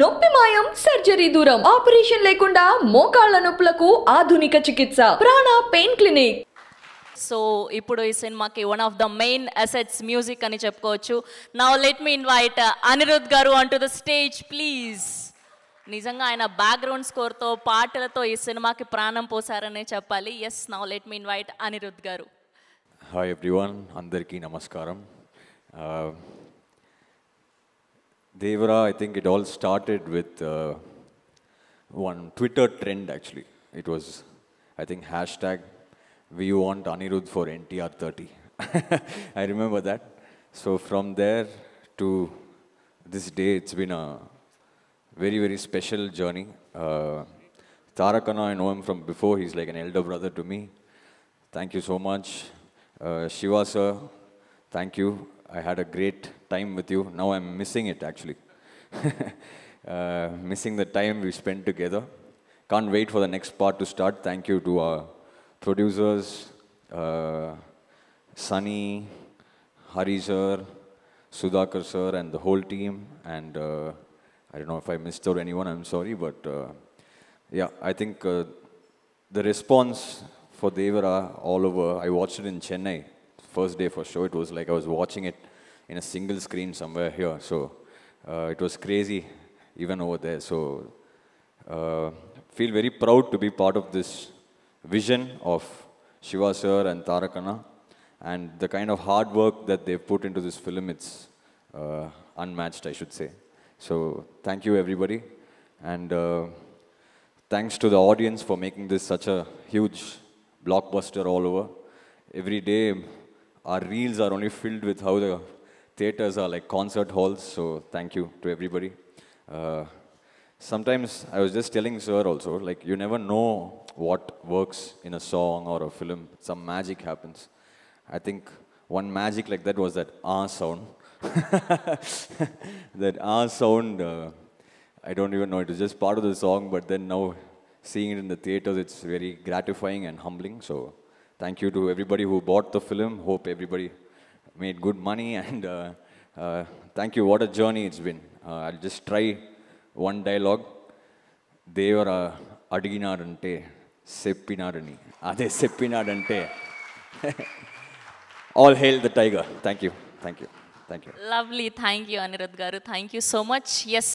నొప్పి మాయం సర్జరీ దూరం ఆపరేషన్ లేకుండా మోకాళ్ల నొప్పులకు ఆధునిక చికిత్స ప్రాణ పెయిన్ క్లినిక్ సో ఇప్పుడు ఈ సినిమాకి one of the main assets music అని చెప్పుకోవచ్చు నా లెట్ మీ ఇన్వైట్ అనిరుద్ గారు అంటూ ద స్టేజ్ ప్లీజ్ నిజంగా ఆయన బ్యాక్గ్రౌండ్ స్కోర్తో పాటలతో ఈ సినిమాకి ప్రాణం పోసారనే చెప్పాలి yes now let me invite Anirudh garu hi everyone అందరికీ నమస్కారం uh, Devra, I think it all started with uh, one Twitter trend actually. It was, I think, hashtag we want Anirudh for NTR 30. I remember that. So from there to this day, it's been a very, very special journey. Uh, Tarakana, I know him from before. He's like an elder brother to me. Thank you so much. Uh, Shiva, sir, thank you. I had a great time with you. Now I'm missing it, actually. uh, missing the time we spent together. Can't wait for the next part to start. Thank you to our producers, uh, Sunny, Hari sir, Sudhakar sir, and the whole team. And uh, I don't know if I missed out anyone, I'm sorry, but uh, yeah, I think uh, the response for Devara all over, I watched it in Chennai first day for sure, it was like I was watching it in a single screen somewhere here. So uh, it was crazy even over there. So uh, feel very proud to be part of this vision of Shiva sir and Tarakana and the kind of hard work that they've put into this film, it's uh, unmatched, I should say. So thank you, everybody. And uh, thanks to the audience for making this such a huge blockbuster all over. Every day, our reels are only filled with how the theaters are like concert halls. So thank you to everybody. Uh, sometimes I was just telling sir also, like you never know what works in a song or a film. Some magic happens. I think one magic like that was that ah sound. that ah sound, uh, I don't even know, it was just part of the song, but then now seeing it in the theaters, it's very gratifying and humbling. So thank you to everybody who bought the film. Hope everybody made good money. And uh, uh, thank you. What a journey it's been. Uh, I'll just try one dialogue. Devara adinarante seppinarani. Ade seppinarante. All hail the tiger. Thank you. Thank you. Thank you. Lovely. Thank you, Anirudh Garu. Thank you so much. Yes.